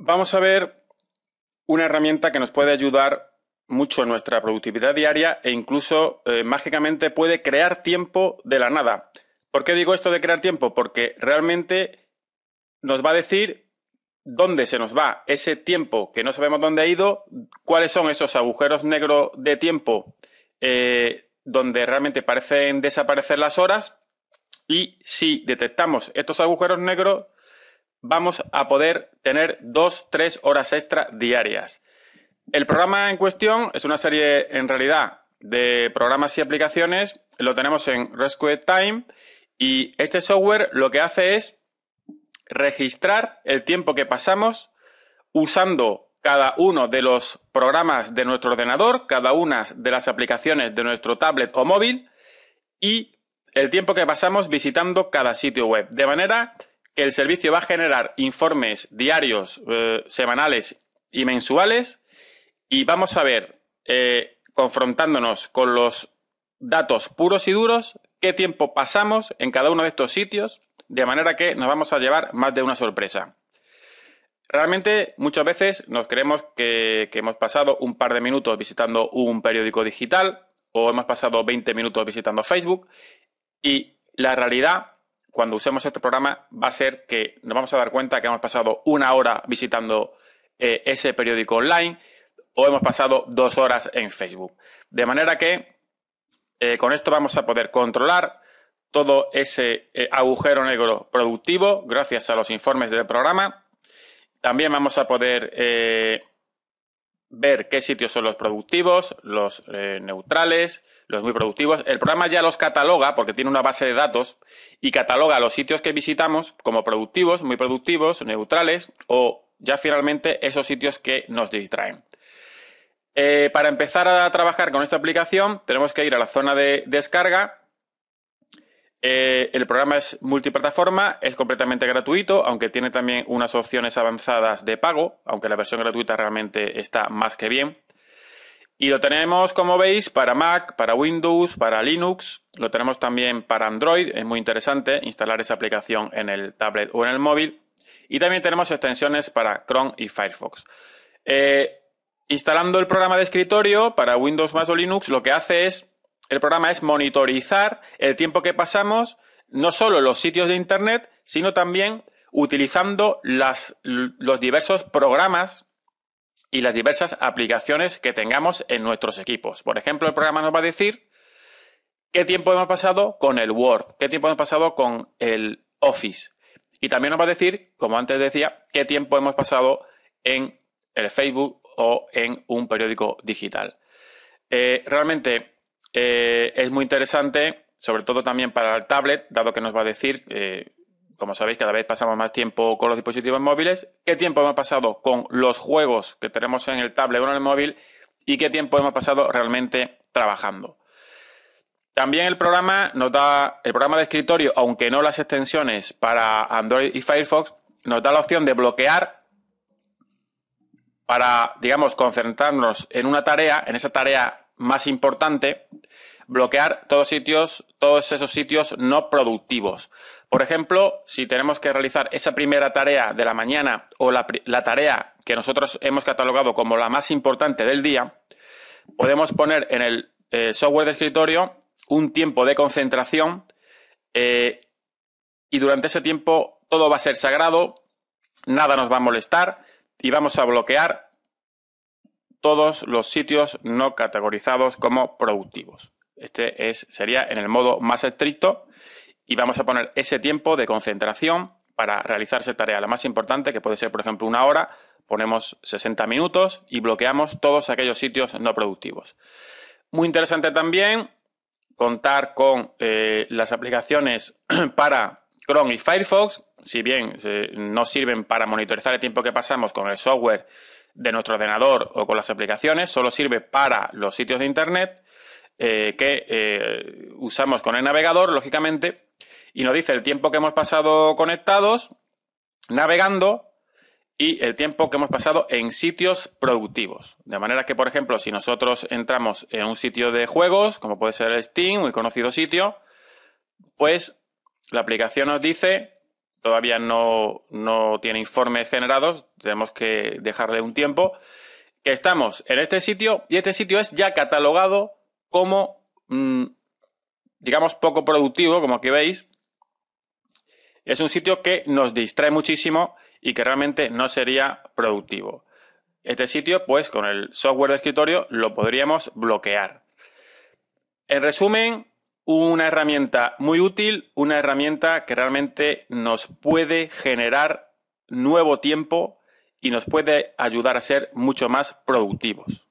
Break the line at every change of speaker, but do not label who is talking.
Vamos a ver una herramienta que nos puede ayudar mucho en nuestra productividad diaria e incluso eh, mágicamente puede crear tiempo de la nada. ¿Por qué digo esto de crear tiempo? Porque realmente nos va a decir dónde se nos va ese tiempo que no sabemos dónde ha ido, cuáles son esos agujeros negros de tiempo eh, donde realmente parecen desaparecer las horas y si detectamos estos agujeros negros, vamos a poder tener dos, tres horas extra diarias. El programa en cuestión es una serie, en realidad, de programas y aplicaciones. Lo tenemos en Rescue Time y este software lo que hace es registrar el tiempo que pasamos usando cada uno de los programas de nuestro ordenador, cada una de las aplicaciones de nuestro tablet o móvil y el tiempo que pasamos visitando cada sitio web. De manera el servicio va a generar informes diarios, eh, semanales y mensuales y vamos a ver, eh, confrontándonos con los datos puros y duros, qué tiempo pasamos en cada uno de estos sitios, de manera que nos vamos a llevar más de una sorpresa. Realmente muchas veces nos creemos que, que hemos pasado un par de minutos visitando un periódico digital o hemos pasado 20 minutos visitando Facebook y la realidad cuando usemos este programa va a ser que nos vamos a dar cuenta que hemos pasado una hora visitando eh, ese periódico online o hemos pasado dos horas en Facebook. De manera que eh, con esto vamos a poder controlar todo ese eh, agujero negro productivo gracias a los informes del programa. También vamos a poder ver qué sitios son los productivos, los eh, neutrales, los muy productivos. El programa ya los cataloga porque tiene una base de datos y cataloga los sitios que visitamos como productivos, muy productivos, neutrales o ya finalmente esos sitios que nos distraen. Eh, para empezar a trabajar con esta aplicación tenemos que ir a la zona de descarga eh, el programa es multiplataforma, es completamente gratuito, aunque tiene también unas opciones avanzadas de pago, aunque la versión gratuita realmente está más que bien. Y lo tenemos, como veis, para Mac, para Windows, para Linux. Lo tenemos también para Android. Es muy interesante instalar esa aplicación en el tablet o en el móvil. Y también tenemos extensiones para Chrome y Firefox. Eh, instalando el programa de escritorio para Windows más o Linux, lo que hace es el programa es monitorizar el tiempo que pasamos no solo en los sitios de Internet, sino también utilizando los diversos programas y las diversas aplicaciones que tengamos en nuestros equipos. Por ejemplo, el programa nos va a decir qué tiempo hemos pasado con el Word, qué tiempo hemos pasado con el Office. Y también nos va a decir, como antes decía, qué tiempo hemos pasado en el Facebook o en un periódico digital. Eh, realmente eh, es muy interesante, sobre todo también para el tablet, dado que nos va a decir, eh, como sabéis, cada vez pasamos más tiempo con los dispositivos móviles, qué tiempo hemos pasado con los juegos que tenemos en el tablet o en el móvil y qué tiempo hemos pasado realmente trabajando. También el programa nos da, el programa de escritorio, aunque no las extensiones para Android y Firefox, nos da la opción de bloquear para, digamos, concentrarnos en una tarea, en esa tarea más importante, bloquear todos sitios, todos esos sitios no productivos. Por ejemplo, si tenemos que realizar esa primera tarea de la mañana o la, tarea que nosotros hemos catalogado como la más importante del día, podemos poner en el eh, software de escritorio un tiempo de concentración eh, y durante ese tiempo todo va a ser sagrado, nada nos va a molestar y vamos a bloquear todos los sitios no categorizados como productivos. Este es, sería en el modo más estricto y vamos a poner ese tiempo de concentración para realizarse tarea. La más importante, que puede ser por ejemplo una hora, ponemos 60 minutos y bloqueamos todos aquellos sitios no productivos. Muy interesante también contar con eh, las aplicaciones para Chrome y Firefox, si bien eh, no sirven para monitorizar el tiempo que pasamos con el software de nuestro ordenador o con las aplicaciones, solo sirve para los sitios de Internet eh, que eh, usamos con el navegador, lógicamente, y nos dice el tiempo que hemos pasado conectados, navegando y el tiempo que hemos pasado en sitios productivos. De manera que, por ejemplo, si nosotros entramos en un sitio de juegos, como puede ser Steam, muy conocido sitio, pues la aplicación nos dice todavía no, no tiene informes generados, tenemos que dejarle un tiempo, que estamos en este sitio y este sitio es ya catalogado como, mm, digamos, poco productivo, como aquí veis. Es un sitio que nos distrae muchísimo y que realmente no sería productivo. Este sitio, pues con el software de escritorio, lo podríamos bloquear. En resumen, una herramienta muy útil, una herramienta que realmente nos puede generar nuevo tiempo y nos puede ayudar a ser mucho más productivos.